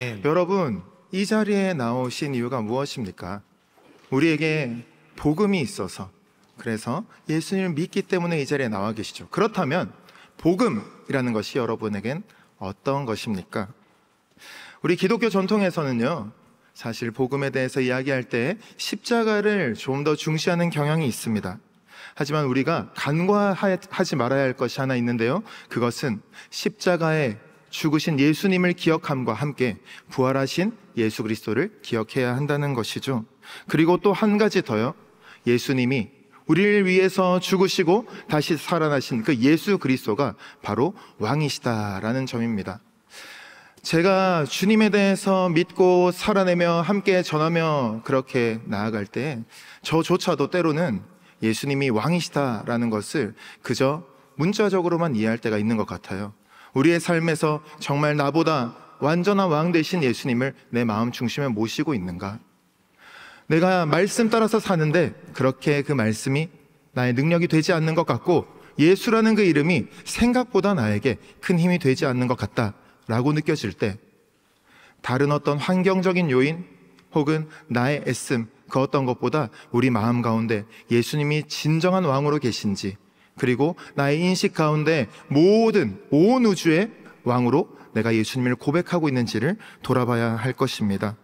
네. 여러분, 이 자리에 나오신 이유가 무엇입니까? 우리에게 복음이 있어서 그래서 예수님을 믿기 때문에 이 자리에 나와 계시죠. 그렇다면 복음이라는 것이 여러분에겐 어떤 것입니까? 우리 기독교 전통에서는요. 사실 복음에 대해서 이야기할 때 십자가를 좀 더 중시하는 경향이 있습니다. 하지만 우리가 간과하지 말아야 할 것이 하나 있는데요. 그것은 십자가의 죽으신 예수님을 기억함과 함께 부활하신 예수 그리스도를 기억해야 한다는 것이죠. 그리고 또 한 가지 더요. 예수님이 우리를 위해서 죽으시고 다시 살아나신 그 예수 그리스도가 바로 왕이시다라는 점입니다. 제가 주님에 대해서 믿고 살아내며 함께 전하며 그렇게 나아갈 때 저조차도 때로는 예수님이 왕이시다라는 것을 그저 문자적으로만 이해할 때가 있는 것 같아요. 우리의 삶에서 정말 나보다 완전한 왕 되신 예수님을 내 마음 중심에 모시고 있는가? 내가 말씀 따라서 사는데 그렇게 그 말씀이 나의 능력이 되지 않는 것 같고 예수라는 그 이름이 생각보다 나에게 큰 힘이 되지 않는 것 같다 라고 느껴질 때 다른 어떤 환경적인 요인 혹은 나의 애씀 그 어떤 것보다 우리 마음 가운데 예수님이 진정한 왕으로 계신지 그리고 나의 인식 가운데 모든 온 우주의 왕으로 내가 예수님을 고백하고 있는지를 돌아봐야 할 것입니다.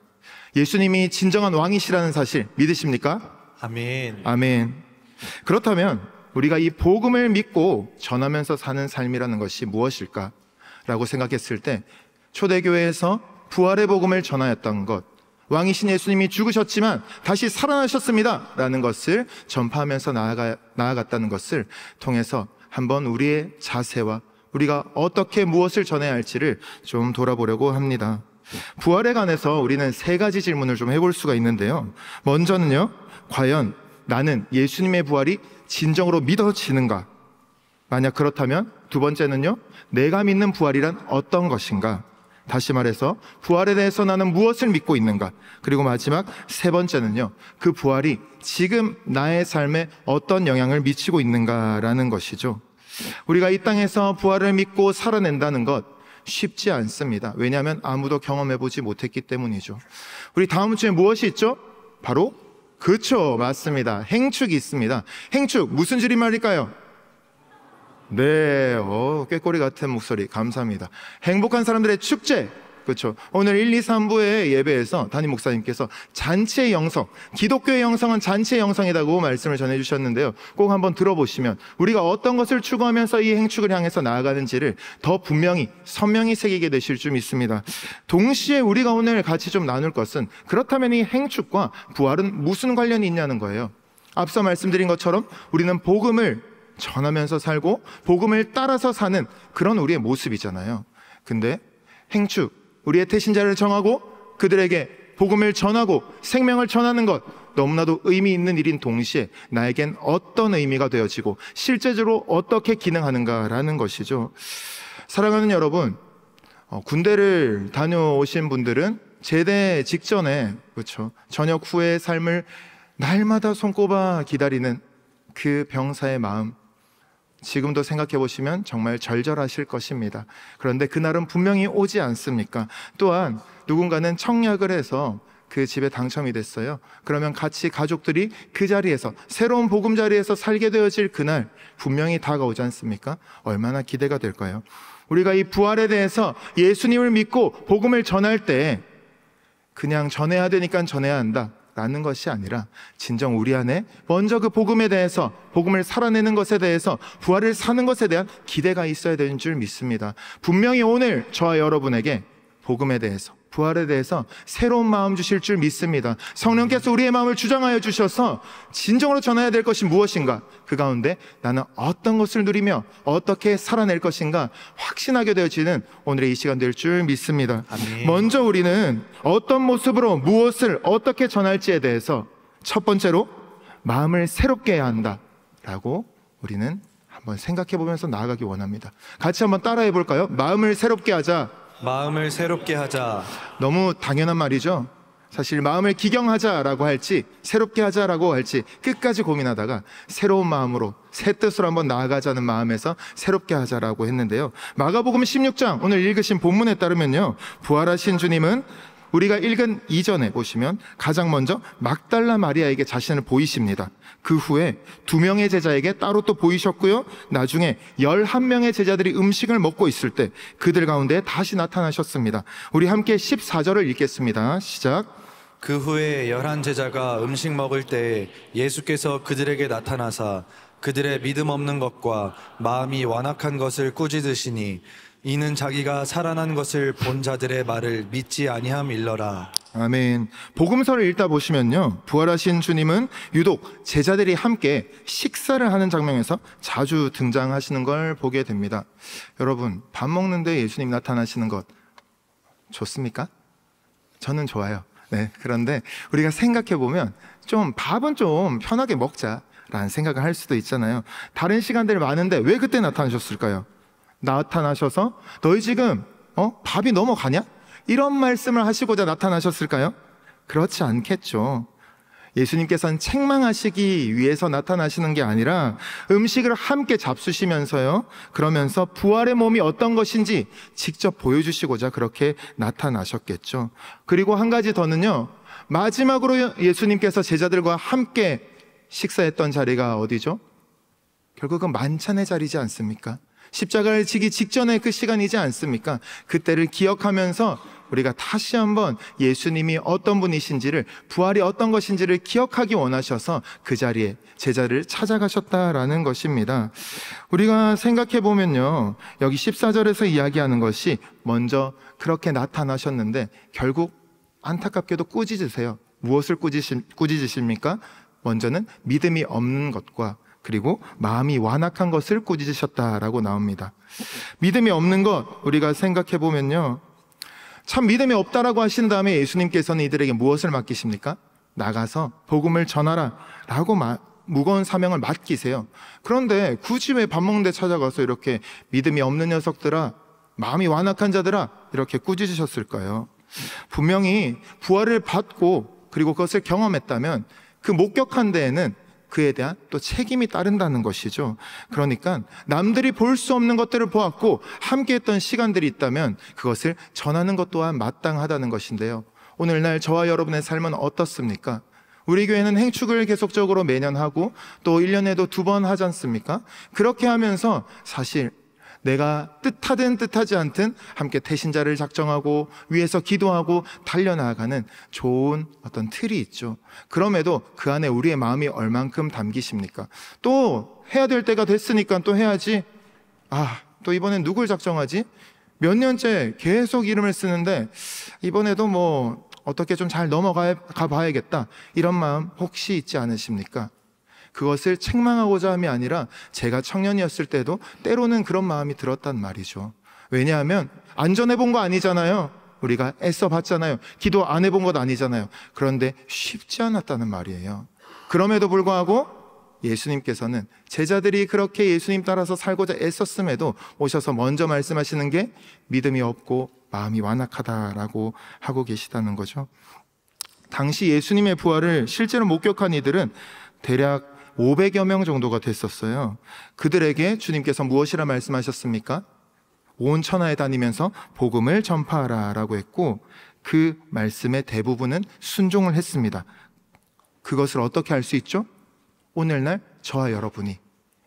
예수님이 진정한 왕이시라는 사실 믿으십니까? 아멘. 아멘. 그렇다면 우리가 이 복음을 믿고 전하면서 사는 삶이라는 것이 무엇일까? 라고 생각했을 때 초대교회에서 부활의 복음을 전하였던 것, 왕이신 예수님이 죽으셨지만 다시 살아나셨습니다. 라는 것을 전파하면서 나아가, 나아갔다는 것을 통해서 한번 우리의 자세와 우리가 어떻게 무엇을 전해야 할지를 좀 돌아보려고 합니다. 부활에 관해서 우리는 세 가지 질문을 좀 해볼 수가 있는데요. 먼저는요, 과연 나는 예수님의 부활이 진정으로 믿어지는가? 만약 그렇다면 두 번째는요, 내가 믿는 부활이란 어떤 것인가? 다시 말해서 부활에 대해서 나는 무엇을 믿고 있는가? 그리고 마지막 세 번째는요. 그 부활이 지금 나의 삶에 어떤 영향을 미치고 있는가라는 것이죠. 우리가 이 땅에서 부활을 믿고 살아낸다는 것 쉽지 않습니다. 왜냐하면 아무도 경험해보지 못했기 때문이죠. 우리 다음 주에 무엇이 있죠? 바로 그쵸, 맞습니다. 행축이 있습니다. 행축, 무슨 줄임말일까요? 네, 어, 꾀꼬리 같은 목소리 감사합니다. 행복한 사람들의 축제. 그렇죠. 오늘 1, 2, 3부의 예배에서 담임 목사님께서 잔치의 영성, 기독교의 영성은 잔치의 영성이라고 말씀을 전해 주셨는데요. 꼭 한번 들어보시면 우리가 어떤 것을 추구하면서 이 행축을 향해서 나아가는지를 더 분명히 선명히 새기게 되실 줄 믿습니다. 동시에 우리가 오늘 같이 좀 나눌 것은 그렇다면 이 행축과 부활은 무슨 관련이 있냐는 거예요. 앞서 말씀드린 것처럼 우리는 복음을 전하면서 살고 복음을 따라서 사는 그런 우리의 모습이잖아요. 근데 행축, 우리의 태신자를 정하고 그들에게 복음을 전하고 생명을 전하는 것 너무나도 의미 있는 일인 동시에 나에겐 어떤 의미가 되어지고 실제적으로 어떻게 기능하는가라는 것이죠. 사랑하는 여러분, 어, 군대를 다녀오신 분들은 제대 직전에 그렇죠. 저녁 후의 삶을 날마다 손꼽아 기다리는 그 병사의 마음 지금도 생각해 보시면 정말 절절하실 것입니다. 그런데 그날은 분명히 오지 않습니까? 또한 누군가는 청약을 해서 그 집에 당첨이 됐어요. 그러면 같이 가족들이 그 자리에서 새로운 복음 자리에서 살게 되어질 그날 분명히 다가오지 않습니까? 얼마나 기대가 될까요? 우리가 이 부활에 대해서 예수님을 믿고 복음을 전할 때 그냥 전해야 되니까 전해야 한다. 라는 것이 아니라 진정 우리 안에 먼저 그 복음에 대해서 복음을 살아내는 것에 대해서 부활을 사는 것에 대한 기대가 있어야 되는 줄 믿습니다. 분명히 오늘 저와 여러분에게 복음에 대해서 부활에 대해서 새로운 마음 주실 줄 믿습니다. 성령께서 우리의 마음을 주장하여 주셔서 진정으로 전해야 될 것이 무엇인가? 그 가운데 나는 어떤 것을 누리며 어떻게 살아낼 것인가 확신하게 되어지는 오늘의 이 시간 될 줄 믿습니다. 아멘. 먼저 우리는 어떤 모습으로 무엇을 어떻게 전할지에 대해서 첫 번째로 마음을 새롭게 해야 한다라고 우리는 한번 생각해 보면서 나아가기 원합니다. 같이 한번 따라해 볼까요? 마음을 새롭게 하자. 마음을 새롭게 하자. 너무 당연한 말이죠. 사실 마음을 기경하자라고 할지 새롭게 하자라고 할지 끝까지 고민하다가 새로운 마음으로 새 뜻으로 한번 나아가자는 마음에서 새롭게 하자라고 했는데요. 마가복음 16장 오늘 읽으신 본문에 따르면요. 부활하신 주님은 우리가 읽은 이전에 보시면 가장 먼저 막달라 마리아에게 자신을 보이십니다. 그 후에 두 명의 제자에게 따로 또 보이셨고요. 나중에 열한 명의 제자들이 음식을 먹고 있을 때 그들 가운데 다시 나타나셨습니다. 우리 함께 14절을 읽겠습니다. 시작. 그 후에 열한 제자가 음식 먹을 때 예수께서 그들에게 나타나사 그들의 믿음 없는 것과 마음이 완악한 것을 꾸짖으시니 이는 자기가 살아난 것을 본 자들의 말을 믿지 아니함일러라. 아멘. 복음서를 읽다 보시면요. 부활하신 주님은 유독 제자들이 함께 식사를 하는 장면에서 자주 등장하시는 걸 보게 됩니다. 여러분, 밥 먹는데 예수님 나타나시는 것 좋습니까? 저는 좋아요. 네. 그런데 우리가 생각해 보면 좀 밥은 좀 편하게 먹자. 라는 생각을 할 수도 있잖아요. 다른 시간들이 많은데 왜 그때 나타나셨을까요? 나타나셔서 너희 지금 어? 밥이 넘어가냐? 이런 말씀을 하시고자 나타나셨을까요? 그렇지 않겠죠. 예수님께서는 책망하시기 위해서 나타나시는 게 아니라 음식을 함께 잡수시면서요. 그러면서 부활의 몸이 어떤 것인지 직접 보여주시고자 그렇게 나타나셨겠죠. 그리고 한 가지 더는요. 마지막으로 예수님께서 제자들과 함께 식사했던 자리가 어디죠? 결국은 만찬의 자리지 않습니까? 십자가를 지기 직전의 그 시간이지 않습니까? 그때를 기억하면서 우리가 다시 한번 예수님이 어떤 분이신지를 부활이 어떤 것인지를 기억하기 원하셔서 그 자리에 제자를 찾아가셨다라는 것입니다. 우리가 생각해 보면요. 여기 14절에서 이야기하는 것이 먼저 그렇게 나타나셨는데 결국 안타깝게도 꾸짖으세요. 무엇을 꾸짖으십니까? 먼저는 믿음이 없는 것과 그리고 마음이 완악한 것을 꾸짖으셨다라고 나옵니다. 믿음이 없는 것 우리가 생각해 보면요. 참 믿음이 없다라고 하신 다음에 예수님께서는 이들에게 무엇을 맡기십니까? 나가서 복음을 전하라 라고 마, 무거운 사명을 맡기세요. 그런데 굳이 왜 밥 먹는 데 찾아가서 이렇게 믿음이 없는 녀석들아, 마음이 완악한 자들아, 이렇게 꾸짖으셨을까요? 분명히 부활을 받고 그리고 그것을 경험했다면 그 목격한 데에는 그에 대한 또 책임이 따른다는 것이죠. 그러니까 남들이 볼 수 없는 것들을 보았고 함께했던 시간들이 있다면 그것을 전하는 것 또한 마땅하다는 것인데요. 오늘날 저와 여러분의 삶은 어떻습니까? 우리 교회는 행축을 계속적으로 매년 하고 또 1년에도 두 번 하지 않습니까? 그렇게 하면서 사실 내가 뜻하든 뜻하지 않든 함께 태신자를 작정하고 위에서 기도하고 달려나가는 좋은 어떤 틀이 있죠. 그럼에도 그 안에 우리의 마음이 얼만큼 담기십니까? 또 해야 될 때가 됐으니까 또 해야지. 아, 또 이번엔 누굴 작정하지? 몇 년째 계속 이름을 쓰는데 이번에도 뭐 어떻게 좀 잘 넘어가 봐야겠다. 이런 마음 혹시 있지 않으십니까? 그것을 책망하고자 함이 아니라 제가 청년이었을 때도 때로는 그런 마음이 들었단 말이죠. 왜냐하면 안전해 본 거 아니잖아요. 우리가 애써 봤잖아요. 기도 안 해 본 것 아니잖아요. 그런데 쉽지 않았다는 말이에요. 그럼에도 불구하고 예수님께서는 제자들이 그렇게 예수님 따라서 살고자 애썼음에도 오셔서 먼저 말씀하시는 게 믿음이 없고 마음이 완악하다라고 하고 계시다는 거죠. 당시 예수님의 부활을 실제로 목격한 이들은 대략 500여 명 정도가 됐었어요. 그들에게 주님께서 무엇이라 말씀하셨습니까? 온 천하에 다니면서 복음을 전파하라 라고 했고 그 말씀의 대부분은 순종을 했습니다. 그것을 어떻게 알 수 있죠? 오늘날 저와 여러분이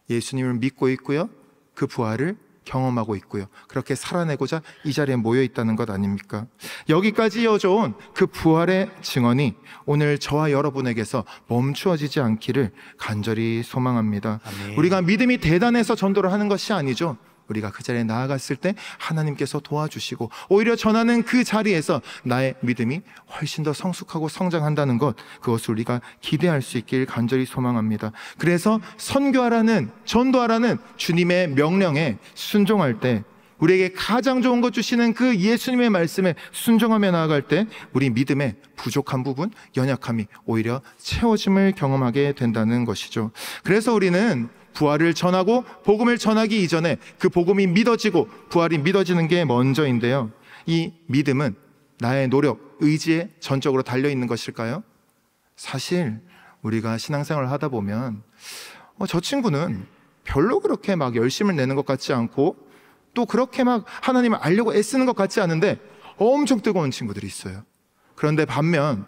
예수님을 믿고 있고요. 그 부활을 경험하고 있고요. 그렇게 살아내고자 이 자리에 모여 있다는 것 아닙니까? 여기까지 이어져온 그 부활의 증언이 오늘 저와 여러분에게서 멈추어지지 않기를 간절히 소망합니다. 아멘. 우리가 믿음이 대단해서 전도를 하는 것이 아니죠. 우리가 그 자리에 나아갔을 때 하나님께서 도와주시고 오히려 전하는 그 자리에서 나의 믿음이 훨씬 더 성숙하고 성장한다는 것 그것을 우리가 기대할 수 있길 간절히 소망합니다. 그래서 선교하라는 전도하라는 주님의 명령에 순종할 때 우리에게 가장 좋은 것 주시는 그 예수님의 말씀에 순종하며 나아갈 때 우리 믿음의 부족한 부분, 연약함이 오히려 채워짐을 경험하게 된다는 것이죠. 그래서 우리는 부활을 전하고 복음을 전하기 이전에 그 복음이 믿어지고 부활이 믿어지는 게 먼저인데요. 이 믿음은 나의 노력, 의지에 전적으로 달려 있는 것일까요? 사실 우리가 신앙생활을 하다 보면 어, 저 친구는 별로 그렇게 막 열심을 내는 것 같지 않고 또 그렇게 막 하나님을 알려고 애쓰는 것 같지 않은데 엄청 뜨거운 친구들이 있어요. 그런데 반면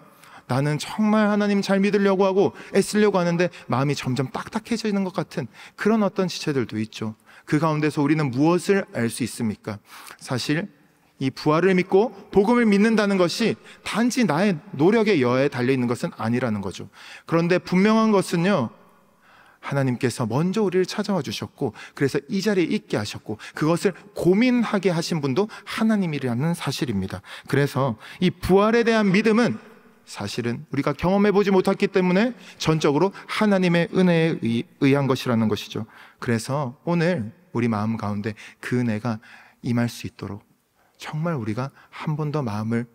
나는 정말 하나님 잘 믿으려고 하고 애쓰려고 하는데 마음이 점점 딱딱해지는 것 같은 그런 어떤 지체들도 있죠. 그 가운데서 우리는 무엇을 알 수 있습니까? 사실 이 부활을 믿고 복음을 믿는다는 것이 단지 나의 노력의 여에 달려 있는 것은 아니라는 거죠. 그런데 분명한 것은요. 하나님께서 먼저 우리를 찾아와 주셨고 그래서 이 자리에 있게 하셨고 그것을 고민하게 하신 분도 하나님이라는 사실입니다. 그래서 이 부활에 대한 믿음은 사실은 우리가 경험해 보지 못했기 때문에 전적으로 하나님의 은혜에 의한 것이라는 것이죠. 그래서 오늘 우리 마음 가운데 그 은혜가 임할 수 있도록 정말 우리가 한 번 더 마음을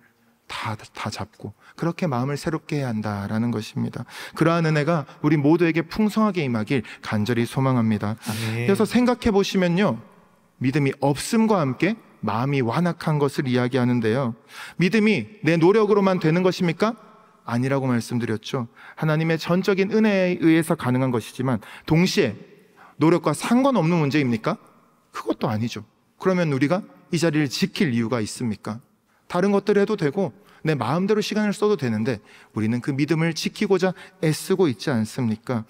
다, 다 잡고 그렇게 마음을 새롭게 해야 한다라는 것입니다. 그러한 은혜가 우리 모두에게 풍성하게 임하길 간절히 소망합니다. 아멘. 그래서 생각해 보시면요. 믿음이 없음과 함께 마음이 완악한 것을 이야기하는데요. 믿음이 내 노력으로만 되는 것입니까? 아니라고 말씀드렸죠. 하나님의 전적인 은혜에 의해서 가능한 것이지만 동시에 노력과 상관없는 문제입니까? 그것도 아니죠. 그러면 우리가 이 자리를 지킬 이유가 있습니까? 다른 것들 해도 되고 내 마음대로 시간을 써도 되는데 우리는 그 믿음을 지키고자 애쓰고 있지 않습니까?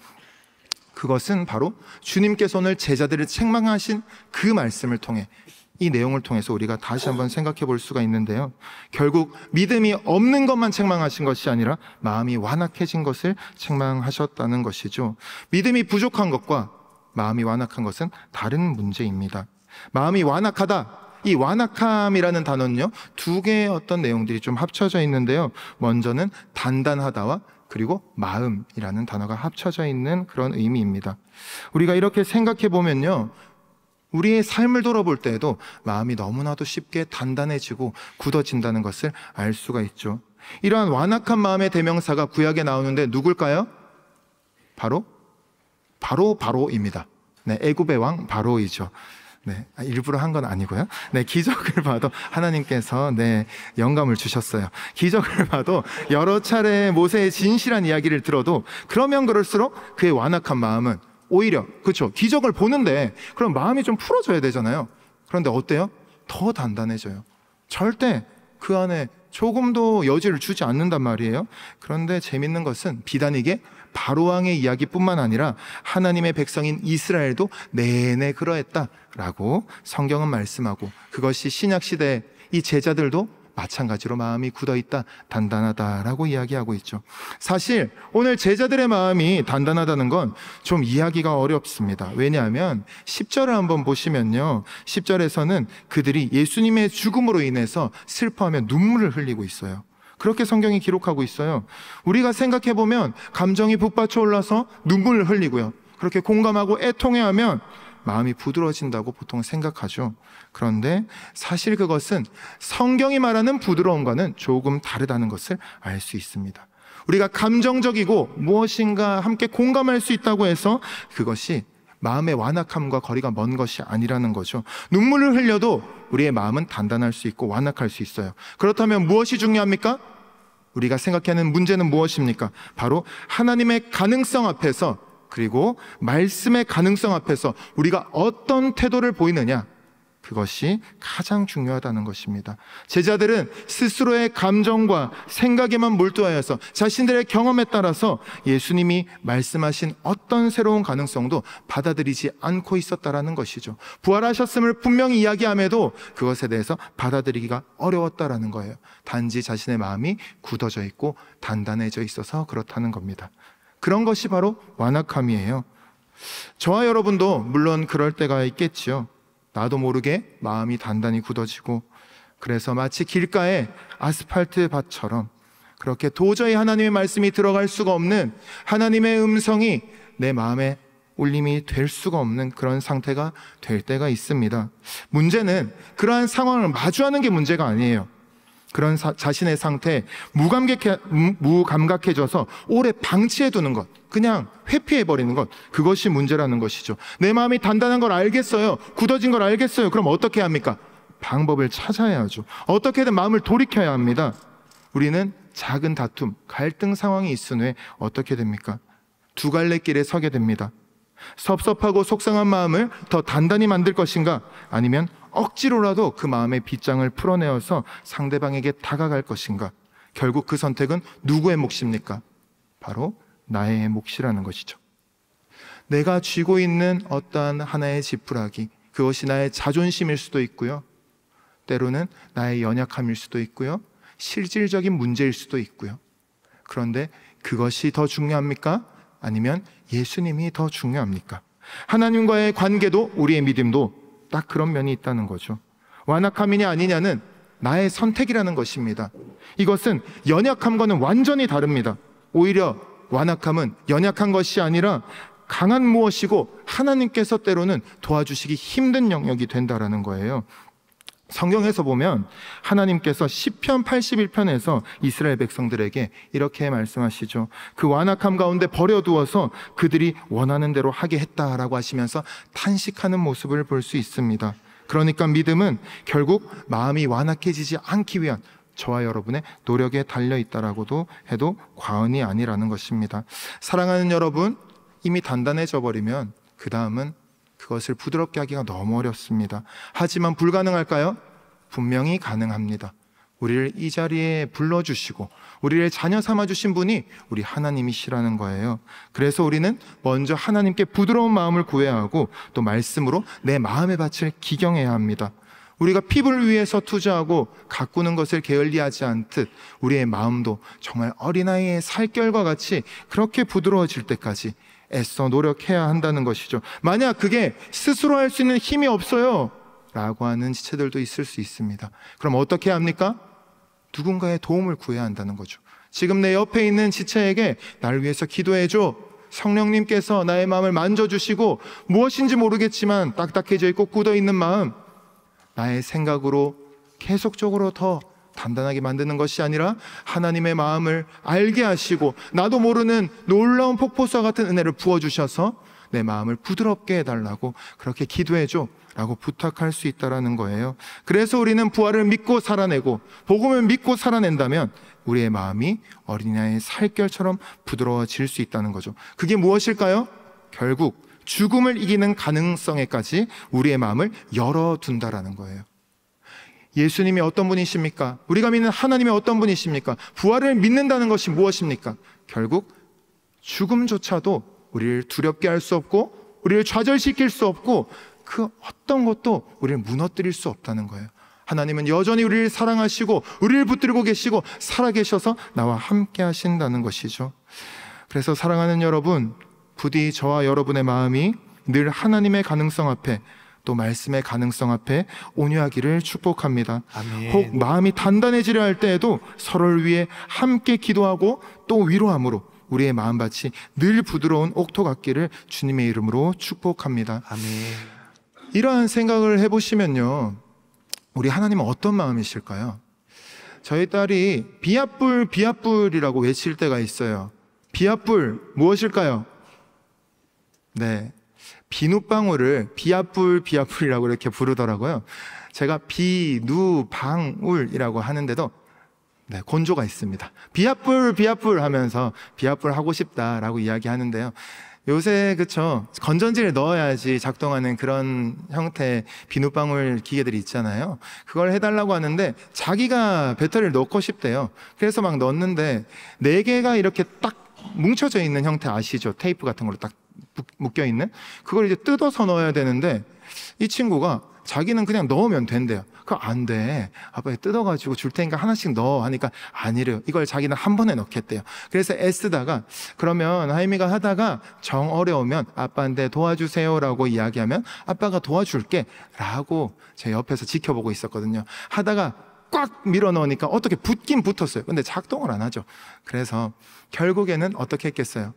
그것은 바로 주님께서 오늘 제자들을 책망하신 그 말씀을 통해 이 내용을 통해서 우리가 다시 한번 생각해 볼 수가 있는데요. 결국 믿음이 없는 것만 책망하신 것이 아니라 마음이 완악해진 것을 책망하셨다는 것이죠. 믿음이 부족한 것과 마음이 완악한 것은 다른 문제입니다. 마음이 완악하다. 이 완악함이라는 단어는요, 두 개의 어떤 내용들이 좀 합쳐져 있는데요. 먼저는 단단하다와 그리고 마음이라는 단어가 합쳐져 있는 그런 의미입니다. 우리가 이렇게 생각해 보면요. 우리의 삶을 돌아볼 때에도 마음이 너무나도 쉽게 단단해지고 굳어진다는 것을 알 수가 있죠. 이러한 완악한 마음의 대명사가 구약에 나오는데 누굴까요? 바로 바로 바로입니다. 네, 애굽의 왕 바로이죠. 네, 아, 일부러 한 건 아니고요. 네, 기적을 봐도 하나님께서 네, 영감을 주셨어요. 기적을 봐도 여러 차례 모세의 진실한 이야기를 들어도 그러면 그럴수록 그의 완악한 마음은 오히려 그렇죠. 기적을 보는데 그럼 마음이 좀 풀어져야 되잖아요. 그런데 어때요? 더 단단해져요. 절대 그 안에 조금도 여지를 주지 않는단 말이에요. 그런데 재밌는 것은 비단 이게 바로왕의 이야기뿐만 아니라 하나님의 백성인 이스라엘도 내내 그러했다라고 성경은 말씀하고 그것이 신약시대 이 제자들도 마찬가지로 마음이 굳어 있다, 단단하다라고 이야기하고 있죠. 사실 오늘 제자들의 마음이 단단하다는 건 좀 이야기가 어렵습니다. 왜냐하면 10절을 한번 보시면요. 10절에서는 그들이 예수님의 죽음으로 인해서 슬퍼하며 눈물을 흘리고 있어요. 그렇게 성경이 기록하고 있어요. 우리가 생각해 보면 감정이 북받쳐 올라서 눈물을 흘리고요. 그렇게 공감하고 애통해하면 마음이 부드러워진다고 보통 생각하죠. 그런데 사실 그것은 성경이 말하는 부드러움과는 조금 다르다는 것을 알 수 있습니다. 우리가 감정적이고 무엇인가 함께 공감할 수 있다고 해서 그것이 마음의 완악함과 거리가 먼 것이 아니라는 거죠. 눈물을 흘려도 우리의 마음은 단단할 수 있고 완악할 수 있어요. 그렇다면 무엇이 중요합니까? 우리가 생각하는 문제는 무엇입니까? 바로 하나님의 가능성 앞에서 그리고 말씀의 가능성 앞에서 우리가 어떤 태도를 보이느냐 그것이 가장 중요하다는 것입니다. 제자들은 스스로의 감정과 생각에만 몰두하여서 자신들의 경험에 따라서 예수님이 말씀하신 어떤 새로운 가능성도 받아들이지 않고 있었다라는 것이죠. 부활하셨음을 분명히 이야기함에도 그것에 대해서 받아들이기가 어려웠다라는 거예요. 단지 자신의 마음이 굳어져 있고 단단해져 있어서 그렇다는 겁니다. 그런 것이 바로 완악함이에요. 저와 여러분도 물론 그럴 때가 있겠지요. 나도 모르게 마음이 단단히 굳어지고 그래서 마치 길가에 아스팔트 밭처럼 그렇게 도저히 하나님의 말씀이 들어갈 수가 없는 하나님의 음성이 내 마음에 울림이 될 수가 없는 그런 상태가 될 때가 있습니다. 문제는 그러한 상황을 마주하는 게 문제가 아니에요. 그런 사, 자신의 상태에 무감각해, 무감각해져서 오래 방치해두는 것, 그냥 회피해버리는 것, 그것이 문제라는 것이죠. 내 마음이 단단한 걸 알겠어요. 굳어진 걸 알겠어요. 그럼 어떻게 합니까? 방법을 찾아야 하죠. 어떻게든 마음을 돌이켜야 합니다. 우리는 작은 다툼, 갈등 상황이 있은 후에 어떻게 됩니까? 두 갈래 길에 서게 됩니다. 섭섭하고 속상한 마음을 더 단단히 만들 것인가? 아니면 억지로라도 그 마음의 빗장을 풀어내어서 상대방에게 다가갈 것인가? 결국 그 선택은 누구의 몫입니까? 바로 나의 몫이라는 것이죠. 내가 쥐고 있는 어떠한 하나의 지푸라기, 그것이 나의 자존심일 수도 있고요. 때로는 나의 연약함일 수도 있고요. 실질적인 문제일 수도 있고요. 그런데 그것이 더 중요합니까? 아니면 예수님이 더 중요합니까? 하나님과의 관계도 우리의 믿음도 딱 그런 면이 있다는 거죠. 완악함이냐 아니냐는 나의 선택이라는 것입니다. 이것은 연약함과는 완전히 다릅니다. 오히려 완악함은 연약한 것이 아니라 강한 무엇이고 하나님께서 때로는 도와주시기 힘든 영역이 된다라는 거예요. 성경에서 보면 하나님께서 시편 81편에서 이스라엘 백성들에게 이렇게 말씀하시죠. 그 완악함 가운데 버려두어서 그들이 원하는 대로 하게 했다라고 하시면서 탄식하는 모습을 볼 수 있습니다. 그러니까 믿음은 결국 마음이 완악해지지 않기 위한 저와 여러분의 노력에 달려 있다라고도 해도 과언이 아니라는 것입니다. 사랑하는 여러분, 이미 단단해져 버리면 그 다음은 그것을 부드럽게 하기가 너무 어렵습니다. 하지만 불가능할까요? 분명히 가능합니다. 우리를 이 자리에 불러주시고 우리를 자녀 삼아주신 분이 우리 하나님이시라는 거예요. 그래서 우리는 먼저 하나님께 부드러운 마음을 구해 하고 또 말씀으로 내 마음의 밭을 기경해야 합니다. 우리가 피부를 위해서 투자하고 가꾸는 것을 게을리하지 않듯 우리의 마음도 정말 어린아이의 살결과 같이 그렇게 부드러워질 때까지 애써 노력해야 한다는 것이죠. 만약 그게 스스로 할 수 있는 힘이 없어요. 라고 하는 지체들도 있을 수 있습니다. 그럼 어떻게 합니까? 누군가의 도움을 구해야 한다는 거죠. 지금 내 옆에 있는 지체에게 나 위해서 기도해줘. 성령님께서 나의 마음을 만져주시고 무엇인지 모르겠지만 딱딱해져 있고 굳어 있는 마음, 나의 생각으로 계속적으로 더 단단하게 만드는 것이 아니라 하나님의 마음을 알게 하시고 나도 모르는 놀라운 폭포수와 같은 은혜를 부어주셔서 내 마음을 부드럽게 해달라고 그렇게 기도해줘. 라고 부탁할 수 있다라는 거예요. 그래서 우리는 부활을 믿고 살아내고 복음을 믿고 살아낸다면 우리의 마음이 어린아이의 살결처럼 부드러워질 수 있다는 거죠. 그게 무엇일까요? 결국 죽음을 이기는 가능성에까지 우리의 마음을 열어둔다라는 거예요. 예수님이 어떤 분이십니까? 우리가 믿는 하나님이 어떤 분이십니까? 부활을 믿는다는 것이 무엇입니까? 결국 죽음조차도 우리를 두렵게 할 수 없고 우리를 좌절시킬 수 없고 그 어떤 것도 우리를 무너뜨릴 수 없다는 거예요. 하나님은 여전히 우리를 사랑하시고 우리를 붙들고 계시고 살아계셔서 나와 함께 하신다는 것이죠. 그래서 사랑하는 여러분, 부디 저와 여러분의 마음이 늘 하나님의 가능성 앞에 또 말씀의 가능성 앞에 온유하기를 축복합니다. 아멘. 혹 마음이 단단해지려 할 때에도 서로를 위해 함께 기도하고 또 위로함으로 우리의 마음밭이 늘 부드러운 옥토 같기를 주님의 이름으로 축복합니다. 아멘. 이러한 생각을 해보시면요. 우리 하나님은 어떤 마음이실까요? 저희 딸이 비아뿔, 비아뿔이라고 외칠 때가 있어요. 비아뿔, 무엇일까요? 네. 비눗방울을 비아뿔 비아뿔이라고 이렇게 부르더라고요. 제가 비누방울이라고 하는데도 네, 곤조가 있습니다. 비아뿔 비아뿔 하면서 비아뿔 하고 싶다라고 이야기하는데요. 요새 그쵸 건전지를 넣어야지 작동하는 그런 형태의 비눗방울 기계들이 있잖아요. 그걸 해달라고 하는데 자기가 배터리를 넣고 싶대요. 그래서 막 넣었는데 네 개가 이렇게 딱 뭉쳐져 있는 형태 아시죠? 테이프 같은 걸로 딱 묶여 있는 그걸 이제 뜯어서 넣어야 되는데 이 친구가 자기는 그냥 넣으면 된대요. 그거 안 돼. 아빠 뜯어가지고 줄 테니까 하나씩 넣어. 하니까 아니래요. 이걸 자기는 한 번에 넣겠대요. 그래서 애쓰다가 그러면 하이미가 하다가 정 어려우면 아빠한테 도와주세요라고 이야기하면 아빠가 도와줄게 라고 제 옆에서 지켜보고 있었거든요. 하다가 꽉 밀어 넣으니까 어떻게 붙긴 붙었어요. 근데 작동을 안 하죠. 그래서 결국에는 어떻게 했겠어요?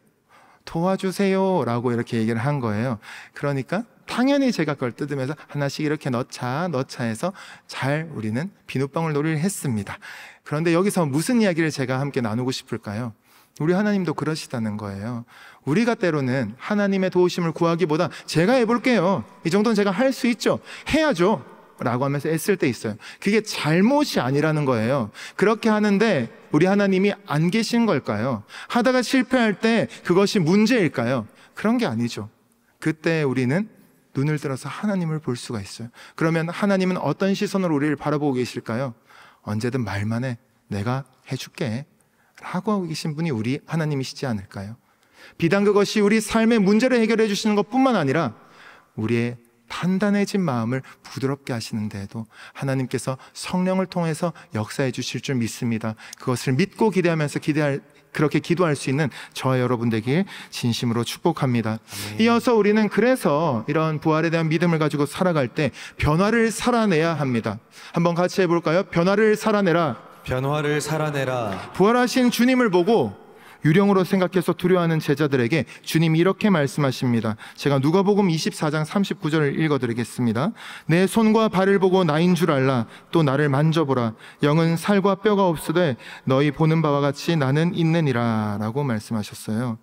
도와주세요. 라고 이렇게 얘기를 한 거예요. 그러니까 당연히 제가 그걸 뜯으면서 하나씩 이렇게 넣자, 넣자 해서 잘 우리는 비눗방울 놀이를 했습니다. 그런데 여기서 무슨 이야기를 제가 함께 나누고 싶을까요? 우리 하나님도 그러시다는 거예요. 우리가 때로는 하나님의 도우심을 구하기보다 제가 해볼게요. 이 정도는 제가 할 수 있죠. 해야죠. 라고 하면서 애쓸 때 있어요. 그게 잘못이 아니라는 거예요. 그렇게 하는데 우리 하나님이 안 계신 걸까요? 하다가 실패할 때 그것이 문제일까요? 그런 게 아니죠. 그때 우리는 눈을 들어서 하나님을 볼 수가 있어요. 그러면 하나님은 어떤 시선으로 우리를 바라보고 계실까요? 언제든 말만 해. 내가 해줄게. 라고 하고 계신 분이 우리 하나님이시지 않을까요? 비단 그것이 우리 삶의 문제를 해결해 주시는 것 뿐만 아니라 우리의 단단해진 마음을 부드럽게 하시는데도 하나님께서 성령을 통해서 역사해 주실 줄 믿습니다. 그것을 믿고 기대하면서 기대할 그렇게 기도할 수 있는 저와 여러분 되길 진심으로 축복합니다. 아멘. 이어서 우리는 그래서 이런 부활에 대한 믿음을 가지고 살아갈 때 변화를 살아내야 합니다. 한번 같이 해볼까요? 변화를 살아내라. 변화를 살아내라. 부활하신 주님을 보고 유령으로 생각해서 두려워하는 제자들에게 주님이 이렇게 말씀하십니다. 제가 누가복음 24장 39절을 읽어드리겠습니다. 내 손과 발을 보고 나인 줄 알라. 또 나를 만져보라. 영은 살과 뼈가 없으되 너희 보는 바와 같이 나는 있느니라. 라고 말씀하셨어요.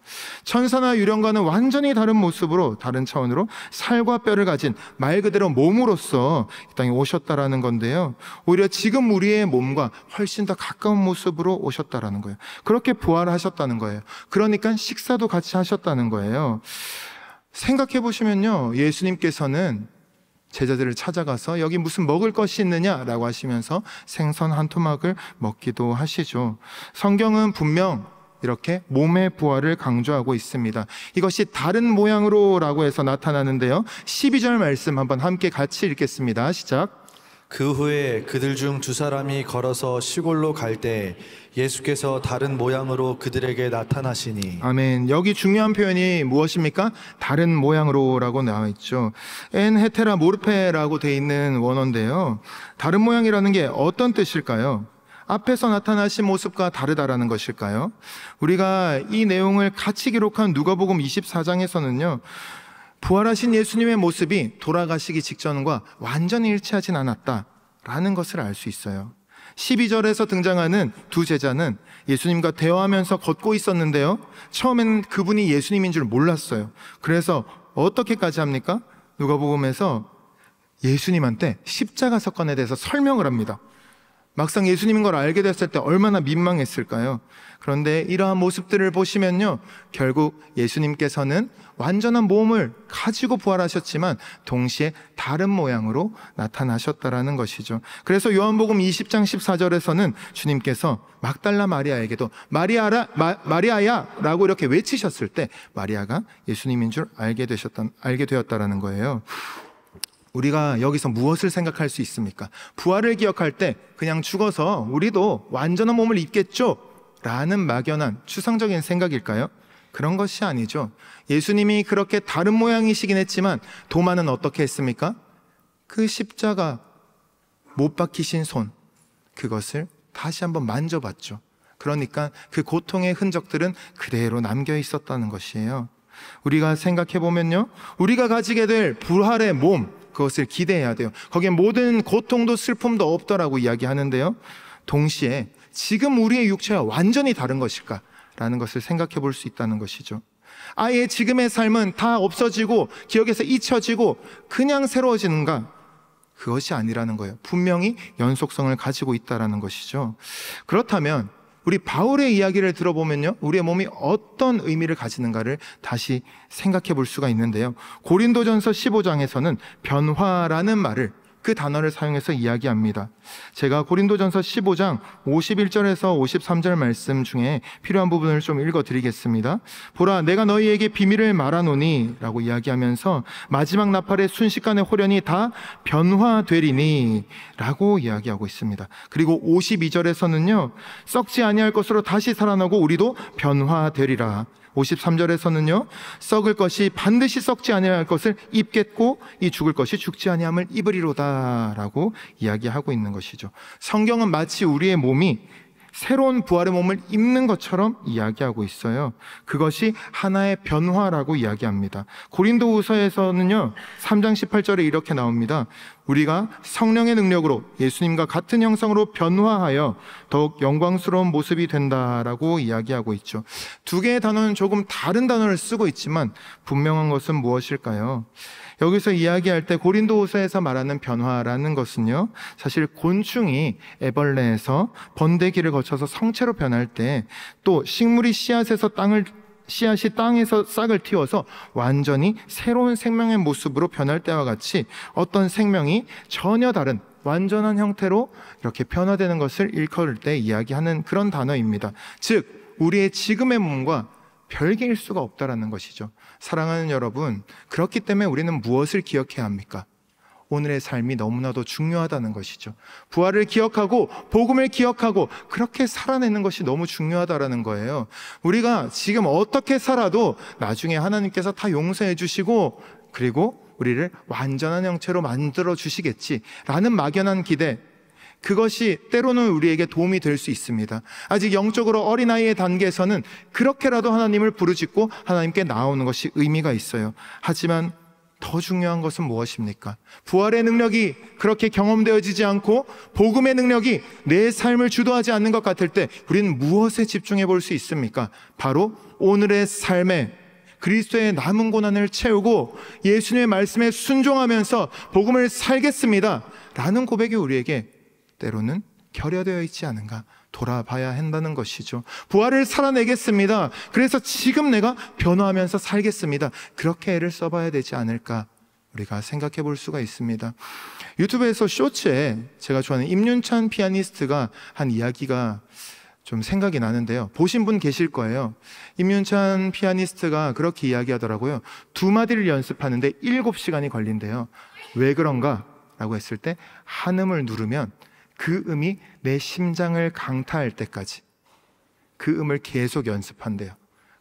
천사나 유령과는 완전히 다른 모습으로 다른 차원으로 살과 뼈를 가진 말 그대로 몸으로서 이 땅에 오셨다라는 건데요. 오히려 지금 우리의 몸과 훨씬 더 가까운 모습으로 오셨다라는 거예요. 그렇게 부활하셨다는 하셨다는 거예요. 그러니까 식사도 같이 하셨다는 거예요. 생각해 보시면요. 예수님께서는 제자들을 찾아가서 여기 무슨 먹을 것이 있느냐라고 하시면서 생선 한 토막을 먹기도 하시죠. 성경은 분명 이렇게 몸의 부활을 강조하고 있습니다. 이것이 다른 모양으로라고 해서 나타나는데요. 12절 말씀 한번 함께 같이 읽겠습니다. 시작. 그 후에 그들 중 두 사람이 걸어서 시골로 갈 때 예수께서 다른 모양으로 그들에게 나타나시니 아멘. 여기 중요한 표현이 무엇입니까? 다른 모양으로라고 나와 있죠. 엔 헤테라 모르페라고 돼 있는 원어인데요. 다른 모양이라는 게 어떤 뜻일까요? 앞에서 나타나신 모습과 다르다라는 것일까요? 우리가 이 내용을 같이 기록한 누가복음 24장에서는요. 부활하신 예수님의 모습이 돌아가시기 직전과 완전히 일치하진 않았다라는 것을 알 수 있어요. 12절에서 등장하는 두 제자는 예수님과 대화하면서 걷고 있었는데요. 처음에는 그분이 예수님인 줄 몰랐어요. 그래서 어떻게까지 합니까? 누가복음에서 예수님한테 십자가 사건에 대해서 설명을 합니다. 막상 예수님인 걸 알게 됐을 때 얼마나 민망했을까요? 그런데 이러한 모습들을 보시면요. 결국 예수님께서는 완전한 몸을 가지고 부활하셨지만 동시에 다른 모양으로 나타나셨다라는 것이죠. 그래서 요한복음 20장 14절에서는 주님께서 막달라 마리아에게도 마리아라 마, 리아야라고 이렇게 외치셨을 때 마리아가 예수님인 줄 알게 되셨던 알게 되었다라는 거예요. 우리가 여기서 무엇을 생각할 수 있습니까? 부활을 기억할 때 그냥 죽어서 우리도 완전한 몸을 입겠죠? 라는 막연한 추상적인 생각일까요? 그런 것이 아니죠. 예수님이 그렇게 다른 모양이시긴 했지만 도마는 어떻게 했습니까? 그 십자가 못 박히신 손, 그것을 다시 한번 만져봤죠. 그러니까 그 고통의 흔적들은 그대로 남겨 있었다는 것이에요. 우리가 생각해 보면요. 우리가 가지게 될 부활의 몸, 그것을 기대해야 돼요. 거기에 모든 고통도 슬픔도 없더라고 이야기하는데요. 동시에 지금 우리의 육체와 완전히 다른 것일까라는 것을 생각해 볼 수 있다는 것이죠. 아예 지금의 삶은 다 없어지고 기억에서 잊혀지고 그냥 새로워지는가? 그것이 아니라는 거예요. 분명히 연속성을 가지고 있다라는 것이죠. 그렇다면 우리 바울의 이야기를 들어보면요. 우리의 몸이 어떤 의미를 가지는가를 다시 생각해 볼 수가 있는데요. 고린도전서 15장에서는 변화라는 말을 그 단어를 사용해서 이야기합니다. 제가 고린도전서 15장 51절에서 53절 말씀 중에 필요한 부분을 좀 읽어 드리겠습니다. 보라 내가 너희에게 비밀을 말하노니라고 이야기하면서 마지막 나팔의 순식간에 호련이 다 변화되리니라고 이야기하고 있습니다. 그리고 52절에서는요. 썩지 아니할 것으로 다시 살아나고 우리도 변화되리라 53절에서는요. 썩을 것이 반드시 썩지 아니할 것을 입겠고 이 죽을 것이 죽지 아니함을 입으리로다라고 이야기하고 있는 것이죠. 성경은 마치 우리의 몸이 새로운 부활의 몸을 입는 것처럼 이야기하고 있어요. 그것이 하나의 변화라고 이야기합니다. 고린도후서에서는요. 3장 18절에 이렇게 나옵니다. 우리가 성령의 능력으로 예수님과 같은 형성으로 변화하여 더욱 영광스러운 모습이 된다라고 이야기하고 있죠. 두 개의 단어는 조금 다른 단어를 쓰고 있지만 분명한 것은 무엇일까요? 여기서 이야기할 때 고린도후서에서 말하는 변화라는 것은요. 사실 곤충이 애벌레에서 번데기를 거쳐서 성체로 변할 때 또 식물이 씨앗에서 땅을 씨앗이 땅에서 싹을 틔워서 완전히 새로운 생명의 모습으로 변할 때와 같이 어떤 생명이 전혀 다른 완전한 형태로 이렇게 변화되는 것을 일컬을 때 이야기하는 그런 단어입니다. 즉, 우리의 지금의 몸과 별개일 수가 없다라는 것이죠. 사랑하는 여러분, 그렇기 때문에 우리는 무엇을 기억해야 합니까? 오늘의 삶이 너무나도 중요하다는 것이죠. 부활을 기억하고 복음을 기억하고 그렇게 살아내는 것이 너무 중요하다라는 거예요. 우리가 지금 어떻게 살아도 나중에 하나님께서 다 용서해 주시고 그리고 우리를 완전한 형체로 만들어 주시겠지라는 막연한 기대 그것이 때로는 우리에게 도움이 될 수 있습니다. 아직 영적으로 어린아이의 단계에서는 그렇게라도 하나님을 부르짖고 하나님께 나오는 것이 의미가 있어요. 하지만 더 중요한 것은 무엇입니까? 부활의 능력이 그렇게 경험되어지지 않고 복음의 능력이 내 삶을 주도하지 않는 것 같을 때 우리는 무엇에 집중해 볼 수 있습니까? 바로 오늘의 삶에 그리스도의 남은 고난을 채우고 예수님의 말씀에 순종하면서 복음을 살겠습니다. 라는 고백이 우리에게 때로는 결여되어 있지 않은가 돌아봐야 한다는 것이죠. 부활을 살아내겠습니다. 그래서 지금 내가 변화하면서 살겠습니다. 그렇게 애를 써봐야 되지 않을까 우리가 생각해 볼 수가 있습니다. 유튜브에서 쇼츠에 제가 좋아하는 임윤찬 피아니스트가 한 이야기가 좀 생각이 나는데요. 보신 분 계실 거예요. 임윤찬 피아니스트가 그렇게 이야기하더라고요. 두 마디를 연습하는데 일곱 시간이 걸린대요. 왜 그런가? 라고 했을 때 한음을 누르면 그 음이 내 심장을 강타할 때까지 그 음을 계속 연습한대요.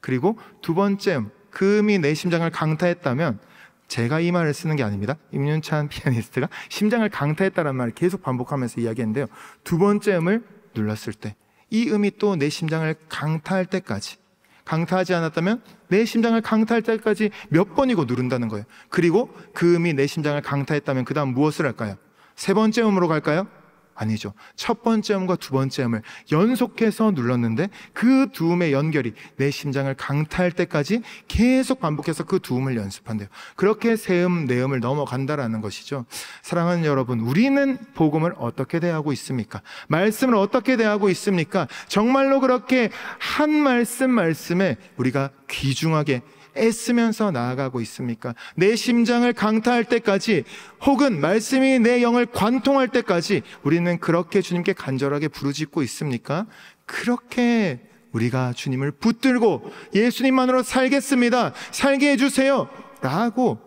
그리고 두 번째 음, 그 음이 내 심장을 강타했다면 제가 이 말을 쓰는 게 아닙니다. 임윤찬 피아니스트가 심장을 강타했다는 말을 계속 반복하면서 이야기했는데요. 두 번째 음을 눌렀을 때 이 음이 또 내 심장을 강타할 때까지 강타하지 않았다면 내 심장을 강타할 때까지 몇 번이고 누른다는 거예요. 그리고 그 음이 내 심장을 강타했다면 그 다음 무엇을 할까요? 세 번째 음으로 갈까요? 아니죠. 첫 번째 음과 두 번째 음을 연속해서 눌렀는데 그 두 음의 연결이 내 심장을 강타할 때까지 계속 반복해서 그 두 음을 연습한대요. 그렇게 세 음, 네 음을 넘어간다라는 것이죠. 사랑하는 여러분, 우리는 복음을 어떻게 대하고 있습니까? 말씀을 어떻게 대하고 있습니까? 정말로 그렇게 한 말씀 말씀에 우리가 귀중하게 애쓰면서 나아가고 있습니까? 내 심장을 강타할 때까지 혹은 말씀이 내 영을 관통할 때까지 우리는 그렇게 주님께 간절하게 부르짖고 있습니까? 그렇게 우리가 주님을 붙들고 예수님만으로 살겠습니다. 살게 해주세요. 라고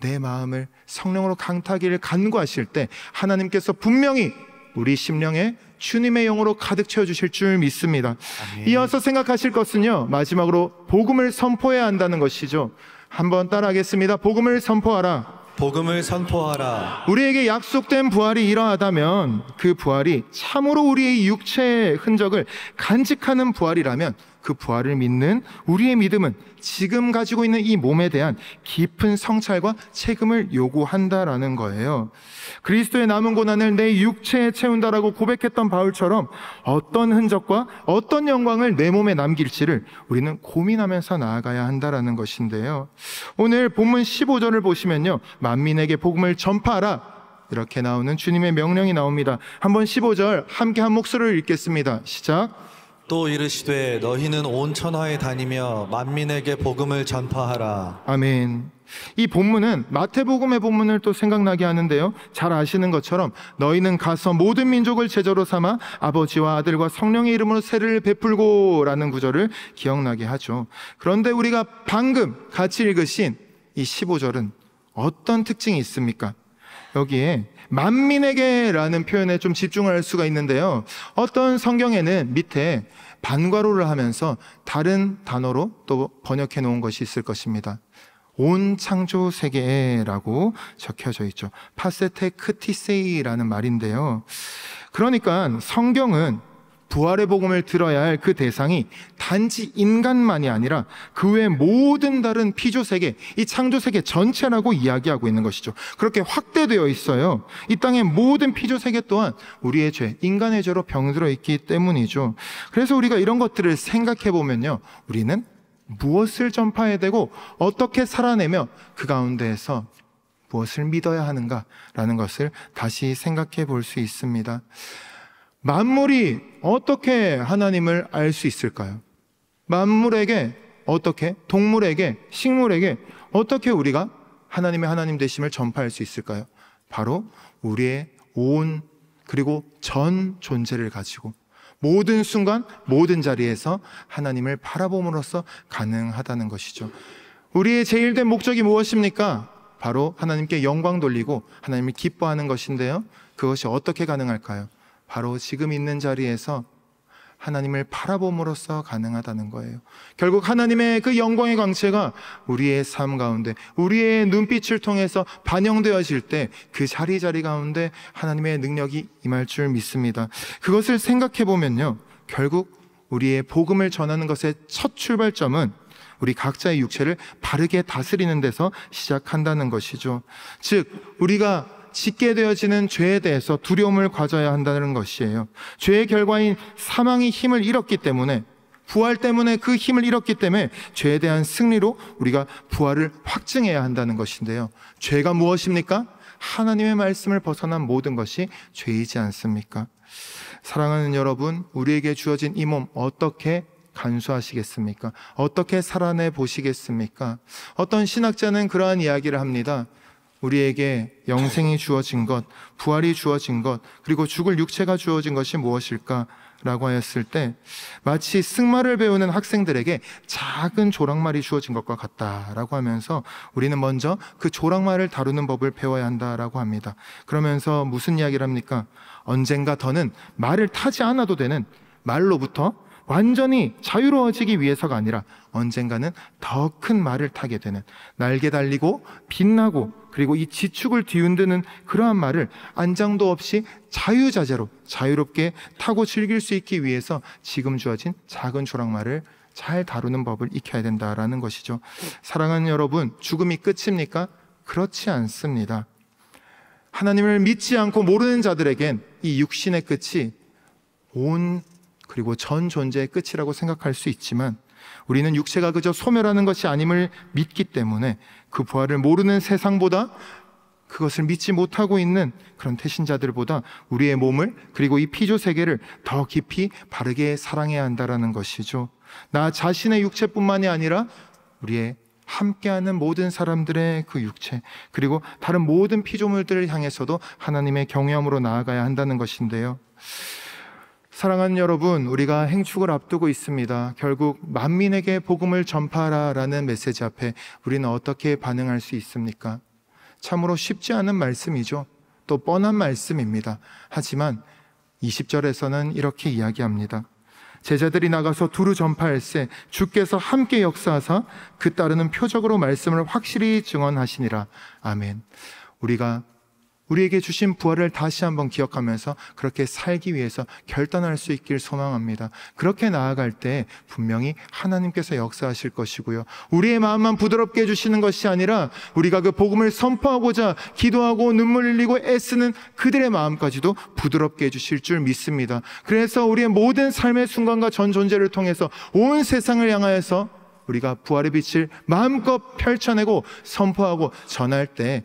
내 마음을 성령으로 강타기를 간구하실 때 하나님께서 분명히 우리 심령에 주님의 영으로 가득 채워주실 줄 믿습니다. 아멘. 이어서 생각하실 것은요, 마지막으로 복음을 선포해야 한다는 것이죠. 한번 따라하겠습니다. 복음을 선포하라. 복음을 선포하라. 우리에게 약속된 부활이 일어나다면 그 부활이 참으로 우리의 육체의 흔적을 간직하는 부활이라면 그 부활을 믿는 우리의 믿음은 지금 가지고 있는 이 몸에 대한 깊은 성찰과 책임을 요구한다라는 거예요. 그리스도의 남은 고난을 내 육체에 채운다라고 고백했던 바울처럼 어떤 흔적과 어떤 영광을 내 몸에 남길지를 우리는 고민하면서 나아가야 한다라는 것인데요. 오늘 본문 15절을 보시면요. 만민에게 복음을 전파하라. 이렇게 나오는 주님의 명령이 나옵니다. 한번 15절 함께 한 목소리를 읽겠습니다. 시작. 또 이르시되 너희는 온 천하에 다니며 만민에게 복음을 전파하라. 아멘. 이 본문은 마태복음의 본문을 또 생각나게 하는데요. 잘 아시는 것처럼 너희는 가서 모든 민족을 제자로 삼아 아버지와 아들과 성령의 이름으로 세를 베풀고라는 구절을 기억나게 하죠. 그런데 우리가 방금 같이 읽으신 이 15절은 어떤 특징이 있습니까? 여기에 만민에게라는 표현에 좀 집중할 수가 있는데요. 어떤 성경에는 밑에 반괄호를 하면서 다른 단어로 또 번역해 놓은 것이 있을 것입니다. 온 창조 세계라고 적혀져 있죠. 파세테 크티세이라는 말인데요. 그러니까 성경은 부활의 복음을 들어야 할 그 대상이 단지 인간만이 아니라 그 외 모든 다른 피조 세계, 이 창조 세계 전체라고 이야기하고 있는 것이죠. 그렇게 확대되어 있어요. 이 땅의 모든 피조 세계 또한 우리의 죄, 인간의 죄로 병들어 있기 때문이죠. 그래서 우리가 이런 것들을 생각해 보면요. 우리는 무엇을 전파해야 되고 어떻게 살아내며 그 가운데에서 무엇을 믿어야 하는가라는 것을 다시 생각해 볼 수 있습니다. 만물이 어떻게 하나님을 알 수 있을까요? 만물에게 어떻게 동물에게 식물에게 어떻게 우리가 하나님의 하나님 되심을 전파할 수 있을까요? 바로 우리의 온 그리고 전 존재를 가지고 모든 순간 모든 자리에서 하나님을 바라봄으로써 가능하다는 것이죠. 우리의 제일된 목적이 무엇입니까? 바로 하나님께 영광 돌리고 하나님을 기뻐하는 것인데요. 그것이 어떻게 가능할까요? 바로 지금 있는 자리에서 하나님을 바라봄으로써 가능하다는 거예요. 결국 하나님의 그 영광의 광채가 우리의 삶 가운데, 우리의 눈빛을 통해서 반영되어질 때 그 자리 자리 가운데 하나님의 능력이 임할 줄 믿습니다. 그것을 생각해 보면요. 결국 우리의 복음을 전하는 것의 첫 출발점은 우리 각자의 육체를 바르게 다스리는 데서 시작한다는 것이죠. 즉, 우리가 짓게 되어지는 죄에 대해서 두려움을 가져야 한다는 것이에요. 죄의 결과인 사망이 힘을 잃었기 때문에 부활 때문에 그 힘을 잃었기 때문에 죄에 대한 승리로 우리가 부활을 확증해야 한다는 것인데요. 죄가 무엇입니까? 하나님의 말씀을 벗어난 모든 것이 죄이지 않습니까? 사랑하는 여러분, 우리에게 주어진 이 몸 어떻게 간수하시겠습니까? 어떻게 살아내 보시겠습니까? 어떤 신학자는 그러한 이야기를 합니다. 우리에게 영생이 주어진 것, 부활이 주어진 것, 그리고 죽을 육체가 주어진 것이 무엇일까? 라고 하였을 때 마치 승마를 배우는 학생들에게 작은 조랑말이 주어진 것과 같다라고 하면서 우리는 먼저 그 조랑말을 다루는 법을 배워야 한다라고 합니다. 그러면서 무슨 이야기를 합니까? 언젠가 더는 말을 타지 않아도 되는 말로부터 완전히 자유로워지기 위해서가 아니라 언젠가는 더 큰 말을 타게 되는 날개 달리고 빛나고 그리고 이 지축을 뒤흔드는 그러한 말을 안장도 없이 자유자재로 자유롭게 타고 즐길 수 있기 위해서 지금 주어진 작은 조랑말을 잘 다루는 법을 익혀야 된다라는 것이죠. 사랑하는 여러분, 죽음이 끝입니까? 그렇지 않습니다. 하나님을 믿지 않고 모르는 자들에겐 이 육신의 끝이 온 그리고 전 존재의 끝이라고 생각할 수 있지만 우리는 육체가 그저 소멸하는 것이 아님을 믿기 때문에 그 부활을 모르는 세상보다 그것을 믿지 못하고 있는 그런 태신자들보다 우리의 몸을 그리고 이 피조 세계를 더 깊이 바르게 사랑해야 한다라는 것이죠. 나 자신의 육체뿐만이 아니라 우리의 함께하는 모든 사람들의 그 육체 그리고 다른 모든 피조물들을 향해서도 하나님의 경외함으로 나아가야 한다는 것인데요. 사랑하는 여러분, 우리가 행축을 앞두고 있습니다. 결국 만민에게 복음을 전파하라라는 메시지 앞에 우리는 어떻게 반응할 수 있습니까? 참으로 쉽지 않은 말씀이죠. 또 뻔한 말씀입니다. 하지만 20절에서는 이렇게 이야기합니다. 제자들이 나가서 두루 전파할세 주께서 함께 역사하사 그 따르는 표적으로 말씀을 확실히 증언하시니라. 아멘. 우리가 우리에게 주신 부활을 다시 한번 기억하면서 그렇게 살기 위해서 결단할 수 있길 소망합니다. 그렇게 나아갈 때 분명히 하나님께서 역사하실 것이고요. 우리의 마음만 부드럽게 해주시는 것이 아니라 우리가 그 복음을 선포하고자 기도하고 눈물 흘리고 애쓰는 그들의 마음까지도 부드럽게 해주실 줄 믿습니다. 그래서 우리의 모든 삶의 순간과 전 존재를 통해서 온 세상을 향하여서 우리가 부활의 빛을 마음껏 펼쳐내고 선포하고 전할 때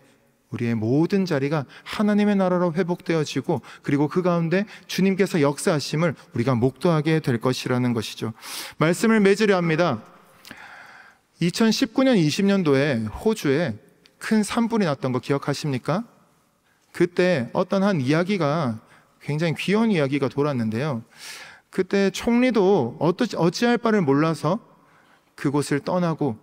우리의 모든 자리가 하나님의 나라로 회복되어지고 그리고 그 가운데 주님께서 역사하심을 우리가 목도하게 될 것이라는 것이죠. 말씀을 맺으려 합니다. 2019년 20년도에 호주에 큰 산불이 났던 거 기억하십니까? 그때 어떤 한 이야기가 굉장히 귀여운 이야기가 돌았는데요. 그때 총리도 어떠, 어찌할 바를 몰라서 그곳을 떠나고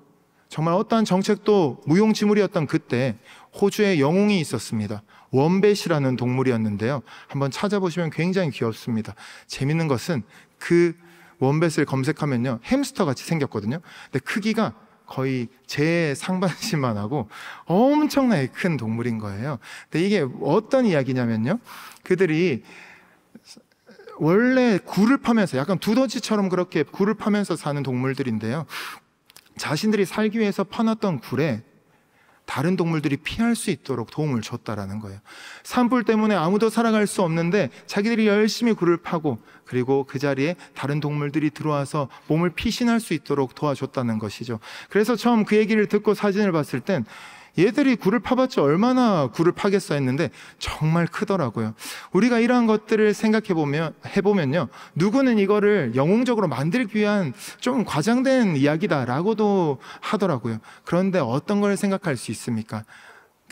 정말 어떠한 정책도 무용지물이었던 그때 호주의 영웅이 있었습니다. 원벳이라는 동물이었는데요. 한번 찾아보시면 굉장히 귀엽습니다. 재밌는 것은 그 원벳을 검색하면요. 햄스터 같이 생겼거든요. 근데 크기가 거의 제 상반신만 하고 엄청나게 큰 동물인 거예요. 근데 이게 어떤 이야기냐면요. 그들이 원래 굴을 파면서 약간 두더지처럼 그렇게 굴을 파면서 사는 동물들인데요. 자신들이 살기 위해서 파놨던 굴에 다른 동물들이 피할 수 있도록 도움을 줬다라는 거예요. 산불 때문에 아무도 살아갈 수 없는데 자기들이 열심히 굴을 파고 그리고 그 자리에 다른 동물들이 들어와서 몸을 피신할 수 있도록 도와줬다는 것이죠. 그래서 처음 그 얘기를 듣고 사진을 봤을 땐 얘들이 굴을 파봤자 얼마나 굴을 파겠어 했는데 정말 크더라고요. 우리가 이러한 것들을 생각해 보면 해보면요, 누구는 이거를 영웅적으로 만들기 위한 좀 과장된 이야기다라고도 하더라고요. 그런데 어떤 걸 생각할 수 있습니까?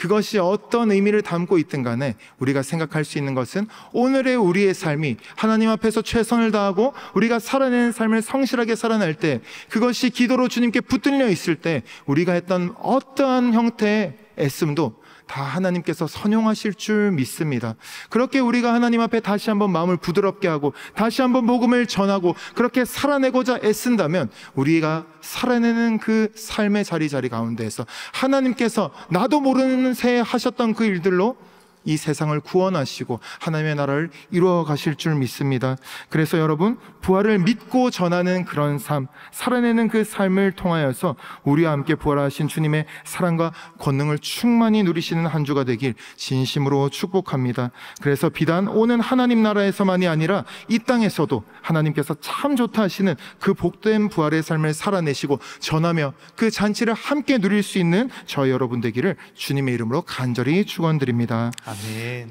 그것이 어떤 의미를 담고 있든 간에 우리가 생각할 수 있는 것은 오늘의 우리의 삶이 하나님 앞에서 최선을 다하고 우리가 살아내는 삶을 성실하게 살아낼 때 그것이 기도로 주님께 붙들려 있을 때 우리가 했던 어떠한 형태의 애씀도 다 하나님께서 선용하실 줄 믿습니다. 그렇게 우리가 하나님 앞에 다시 한번 마음을 부드럽게 하고 다시 한번 복음을 전하고 그렇게 살아내고자 애쓴다면 우리가 살아내는 그 삶의 자리자리 가운데에서 하나님께서 나도 모르는 새 하셨던 그 일들로 이 세상을 구원하시고 하나님의 나라를 이루어 가실 줄 믿습니다. 그래서 여러분 부활을 믿고 전하는 그런 삶, 살아내는 그 삶을 통하여서 우리와 함께 부활하신 주님의 사랑과 권능을 충만히 누리시는 한 주가 되길 진심으로 축복합니다. 그래서 비단 오는 하나님 나라에서만이 아니라 이 땅에서도 하나님께서 참 좋다 하시는 그 복된 부활의 삶을 살아내시고 전하며 그 잔치를 함께 누릴 수 있는 저희 여러분 되기를 주님의 이름으로 간절히 축원드립니다. 아멘.